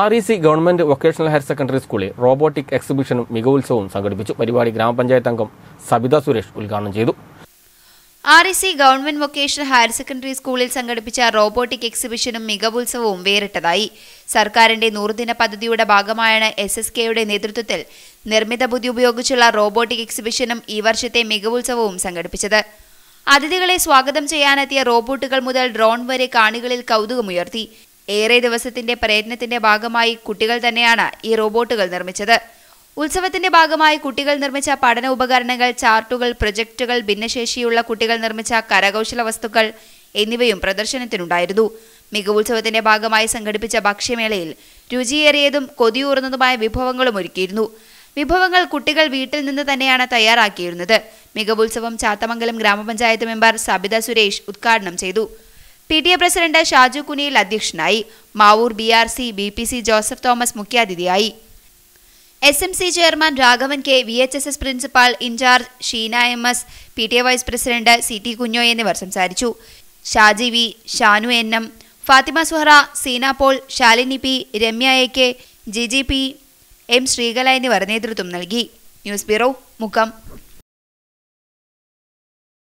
R E C government vocational higher secondary സ്കൂളിൽ robotic എക്സിബിഷനും മികവുത്സവവും സംഘടിപ്പിച്ചു പരിപാടി ഗ്രാമപഞ്ചായത്ത് അംഗം സബിത സുരേഷ് ഉദ്ഘാടനം ചെയ്തു R E C government vocational higher secondary സ്കൂളിൽ സംഘടിപ്പിച്ച റോബോട്ടിക് എക്സിബിഷനും മികവുത്സവവും വേറിട്ടതായി സർക്കാരിന്റെ നൂറുദിന പദ്ധതിയുടെ ഭാഗമായാണ് എസ് എസ് കെയുടെ നേതൃത്വത്തിൽ നിർമ്മിത ബുദ്ധി ഉപയോഗിച്ചുള്ള റോബോട്ടിക് എക്സിബിഷനും ഈ വർഷത്തെ മികവുത്സവവും സംഘടിപ്പിച്ചത് അതിഥികളെ സ്വാഗതം ചെയ്യാനെത്തിയ റോബോട്ടുകൾ മുതൽ ഡ്രോൺ വരെ കാണികളിൽ കൗതുകമുയർത്തി ഏറെ ദിവസത്തിന്റെ പ്രയത്നത്തിന്റെ ഭാഗമായി കുട്ടികൾ തന്നെയാണ് ഈ റോബോട്ടുകൾ നിർമ്മിച്ചത് ഉത്സവത്തിന്റെ ഭാഗമായി കുട്ടികൾ നിർമ്മിച്ച പഠന ഉപകരണങ്ങൾ ചാർട്ടുകൾ പ്രൊജക്ടുകൾ ഭിന്നശേഷിയുള്ള കുട്ടികൾ നിർമ്മിച്ച കരകൗശല വസ്തുക്കൾ എന്നിവയും പ്രദർശനത്തിനുണ്ടായിരുന്നു മികവുത്സവത്തിന്റെ ഭാഗമായി സംഘടിപ്പിച്ച ഭക്ഷ്യമേളയിൽ രുചിയേറിയതും കൊതിയൂറുന്നതുമായ വിഭവങ്ങളും ഒരുക്കിയിരുന്നു വിഭവങ്ങൾ കുട്ടികൾ വീട്ടിൽ നിന്ന് തന്നെയാണ് തയ്യാറാക്കിയിരുന്നത് മികവുത്സവം ചാത്തമംഗലം ഗ്രാമപഞ്ചായത്ത് മെമ്പർ സബിത സുരേഷ് ഉദ്ഘാടനം ചെയ്തു P T A president Shaju Kuniyil അധ്യക്ഷനായി Mavoor B R C B P C Joseph Thomas മുഖ്യാതിഥിയായി S M C chairman Raghavan K V H S S principal incharge Sheena M S P T A vice president C T Kunjo എന്നിവർ സംസാരിച്ചു Shaji V Shanu N M Fathima Suhara Seena Paul Shalini P Ramya A K G G P M Sreekala എന്നിവർ നേതൃത്വം നൽകി news bureau മുഖം